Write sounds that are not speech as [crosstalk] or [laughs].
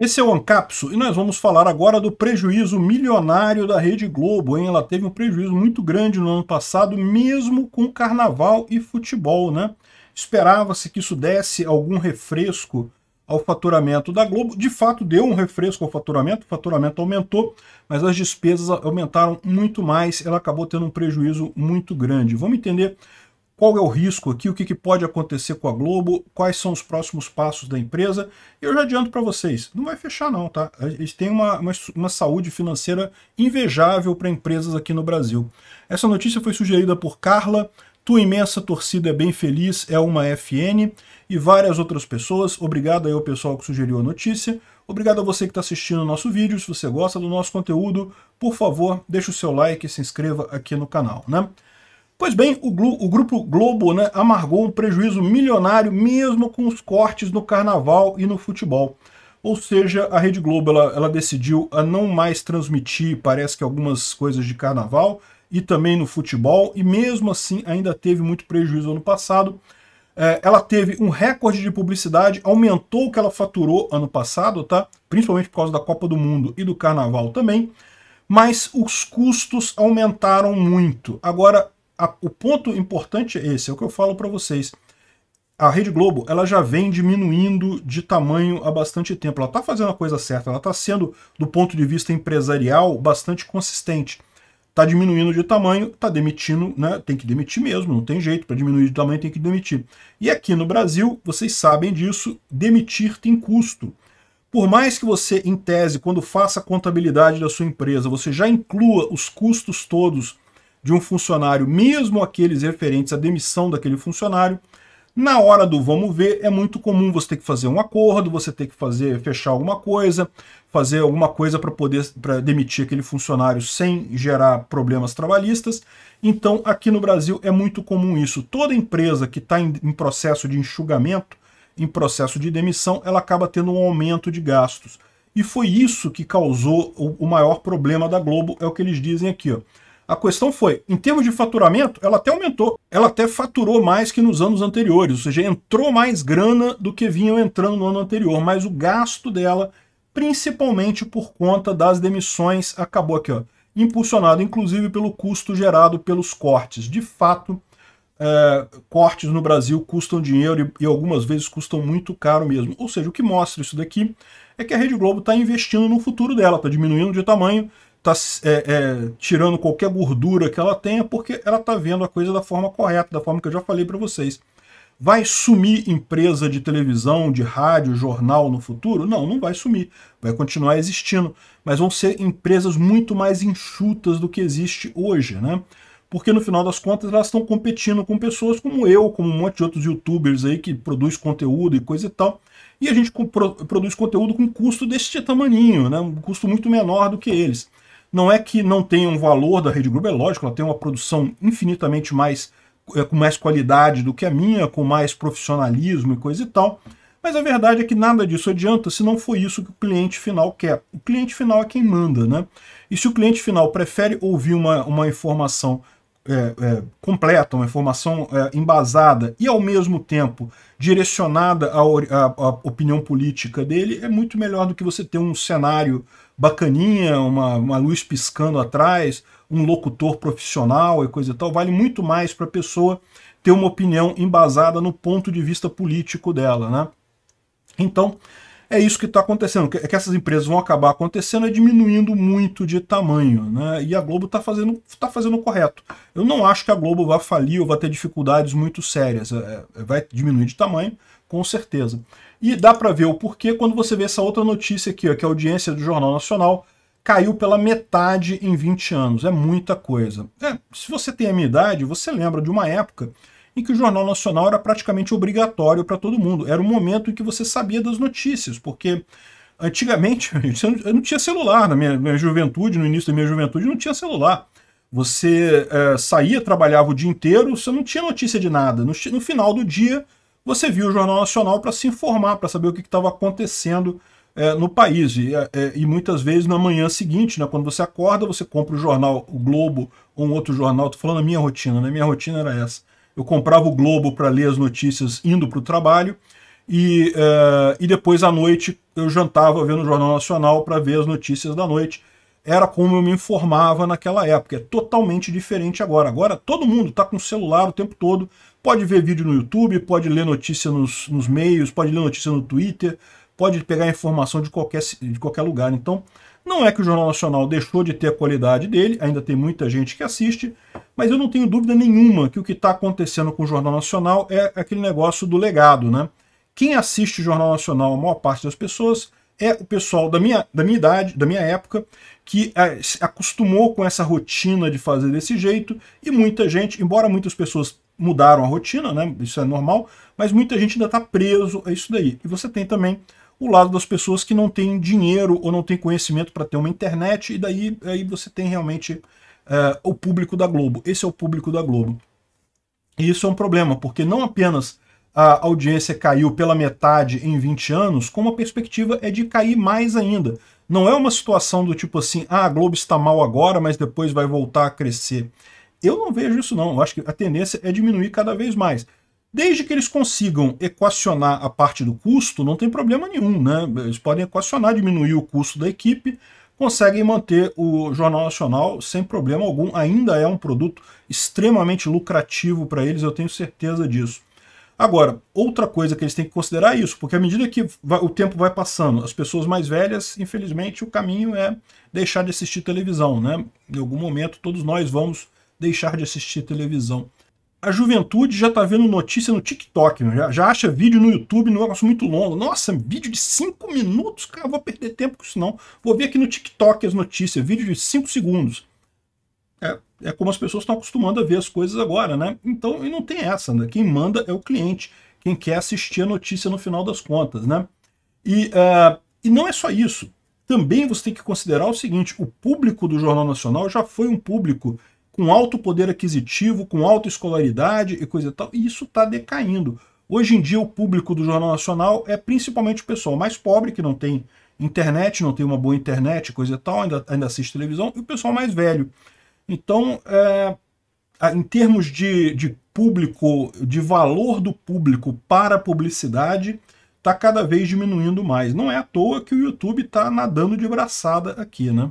Esse é o Ancapso e nós vamos falar agora do prejuízo milionário da Rede Globo. Hein? Ela teve um prejuízo muito grande no ano passado, mesmo com carnaval e futebol. Né? Esperava-se que isso desse algum refresco ao faturamento da Globo. De fato, deu um refresco ao faturamento, o faturamento aumentou, mas as despesas aumentaram muito mais. Ela acabou tendo um prejuízo muito grande. Vamos entender qual é o risco aqui, o que, que, pode acontecer com a Globo, quais são os próximos passos da empresa. Eu já adianto para vocês, não vai fechar não, tá? A gente tem uma, uma, uma saúde financeira invejável para empresas aqui no Brasil. Essa notícia foi sugerida por Carla, tua imensa torcida é bem feliz, é uma FN e várias outras pessoas. Obrigado aí ao pessoal que sugeriu a notícia. Obrigado a você que está assistindo o nosso vídeo. Se você gosta do nosso conteúdo, por favor, deixa o seu like e se inscreva aqui no canal, né? Pois bem, o, Glo o Grupo Globo né, amargou um prejuízo milionário mesmo com os cortes no carnaval e no futebol. Ou seja, a Rede Globo ela, ela decidiu a não mais transmitir, parece que algumas coisas de carnaval e também no futebol, e mesmo assim ainda teve muito prejuízo ano passado. É, ela teve um recorde de publicidade, aumentou o que ela faturou ano passado, tá? principalmente por causa da Copa do Mundo e do Carnaval também, mas os custos aumentaram muito. Agora, a, o ponto importante é esse, é o que eu falo para vocês. A Rede Globo ela já vem diminuindo de tamanho há bastante tempo. Ela está fazendo a coisa certa, ela está sendo, do ponto de vista empresarial, bastante consistente está diminuindo de tamanho, está demitindo, né? tem que demitir mesmo, não tem jeito, para diminuir de tamanho tem que demitir. E aqui no Brasil, vocês sabem disso, demitir tem custo. Por mais que você, em tese, quando faça a contabilidade da sua empresa, você já inclua os custos todos de um funcionário, mesmo aqueles referentes à demissão daquele funcionário, na hora do vamos ver, é muito comum você ter que fazer um acordo, você ter que fazer fechar alguma coisa, fazer alguma coisa para poder pra demitir aquele funcionário sem gerar problemas trabalhistas. Então, aqui no Brasil é muito comum isso. Toda empresa que está em, em processo de enxugamento, em processo de demissão, ela acaba tendo um aumento de gastos. E foi isso que causou o, o maior problema da Globo, é o que eles dizem aqui. Ó a questão foi, em termos de faturamento, ela até aumentou. Ela até faturou mais que nos anos anteriores, ou seja, entrou mais grana do que vinham entrando no ano anterior, mas o gasto dela, principalmente por conta das demissões, acabou aqui, ó, impulsionado inclusive pelo custo gerado pelos cortes. De fato, é, cortes no Brasil custam dinheiro e, e, algumas vezes custam muito caro mesmo. Ou seja, o que mostra isso daqui é que a Rede Globo está investindo no futuro dela, está diminuindo de tamanho está é, é, tirando qualquer gordura que ela tenha, porque ela está vendo a coisa da forma correta, da forma que eu já falei para vocês. Vai sumir empresa de televisão, de rádio, jornal no futuro? Não, não vai sumir. Vai continuar existindo. Mas vão ser empresas muito mais enxutas do que existe hoje, né? Porque no final das contas elas estão competindo com pessoas como eu, como um monte de outros youtubers aí que produz conteúdo e coisa e tal. E a gente produz conteúdo com custo deste tamaninho, né? Um custo muito menor do que eles. Não é que não tenha um valor da Rede Globo, é lógico, ela tem uma produção infinitamente mais é, com mais qualidade do que a minha, com mais profissionalismo e coisa e tal. Mas a verdade é que nada disso adianta se não foi isso que o cliente final quer. O cliente final é quem manda, né? E se o cliente final prefere ouvir uma, uma informação é, é, completa, uma informação é, embasada e ao mesmo tempo direcionada à, à, à, opinião política dele, é muito melhor do que você ter um cenário bacaninha, uma, uma luz piscando atrás, um locutor profissional e coisa e tal. Vale muito mais para a pessoa ter uma opinião embasada no ponto de vista político dela, né? Então, é isso que está acontecendo, O é que essas empresas vão acabar acontecendo é diminuindo muito de tamanho, né? E a Globo está fazendo, tá fazendo o correto. Eu não acho que a Globo vá falir ou vá ter dificuldades muito sérias. É, é vai diminuir de tamanho, com certeza. E dá para ver o porquê quando você vê essa outra notícia aqui, ó, que a audiência do Jornal Nacional caiu pela metade em 20 anos. É muita coisa. É, se você tem a minha idade, você lembra de uma época em que o Jornal Nacional era praticamente obrigatório para todo mundo. Era o momento em que você sabia das notícias, porque antigamente [laughs] eu não tinha celular na minha, minha juventude, no início da minha juventude, não tinha celular. Você é, saía, trabalhava o dia inteiro, você não tinha notícia de nada. No, no final do dia, você via o Jornal Nacional para se informar, para saber o que estava acontecendo é, no país. E, é, e, muitas vezes na manhã seguinte, né, quando você acorda, você compra o jornal, o Globo ou um outro jornal. Estou falando a minha rotina, né? Minha rotina era essa eu comprava o Globo para ler as notícias indo para o trabalho, e, uh, e depois à noite eu jantava vendo o Jornal Nacional para ver as notícias da noite. Era como eu me informava naquela época. É totalmente diferente agora. Agora todo mundo está com o celular o tempo todo, pode ver vídeo no YouTube, pode ler notícia nos, nos meios, pode ler notícia no Twitter, pode pegar informação de qualquer, de qualquer lugar. Então, não é que o Jornal Nacional deixou de ter a qualidade dele, ainda tem muita gente que assiste, mas eu não tenho dúvida nenhuma que o que está acontecendo com o Jornal Nacional é aquele negócio do legado, né? Quem assiste o Jornal Nacional, a maior parte das pessoas, é o pessoal da minha, da minha idade, da minha época, que eh, acostumou com essa rotina de fazer desse jeito, e muita gente, embora muitas pessoas mudaram a rotina, né, isso é normal, mas muita gente ainda está preso a isso daí. E você tem também o lado das pessoas que não têm dinheiro ou não têm conhecimento para ter uma internet, e daí aí você tem realmente é, o público da Globo. Esse é o público da Globo. E isso é um problema, porque não apenas a audiência caiu pela metade em 20 anos, como a perspectiva é de cair mais ainda. Não é uma situação do tipo assim, ah, a Globo está mal agora, mas depois vai voltar a crescer. Eu não vejo isso não, eu acho que a tendência é diminuir cada vez mais. Desde que eles consigam equacionar a parte do custo, não tem problema nenhum, né? Eles podem equacionar, diminuir o custo da equipe, conseguem manter o Jornal Nacional sem problema algum. Ainda é um produto extremamente lucrativo para eles, eu tenho certeza disso. Agora, outra coisa que eles têm que considerar é isso, porque à medida que o tempo vai passando, as pessoas mais velhas, infelizmente, o caminho é deixar de assistir televisão, né? Em algum momento todos nós vamos deixar de assistir televisão a juventude já tá vendo notícia no TikTok, né? já, já, acha vídeo no YouTube, não é um negócio muito longo. Nossa, vídeo de 5 minutos, cara, vou perder tempo com isso não. Vou ver aqui no TikTok as notícias, vídeo de 5 segundos. É, é como as pessoas estão acostumando a ver as coisas agora, né? Então, e não tem essa, né? Quem manda é o cliente, quem quer assistir a notícia no final das contas, né? E, uh, e não é só isso. Também você tem que considerar o seguinte, o público do Jornal Nacional já foi um público com alto poder aquisitivo, com alta escolaridade e coisa e tal, e isso está decaindo. Hoje em dia, o público do Jornal Nacional é principalmente o pessoal mais pobre, que não tem internet, não tem uma boa internet, coisa e tal, ainda, ainda assiste televisão, e o pessoal mais velho. Então, é, em termos de, de público, de valor do público para a publicidade, está cada vez diminuindo mais. Não é à toa que o YouTube está nadando de braçada aqui, né?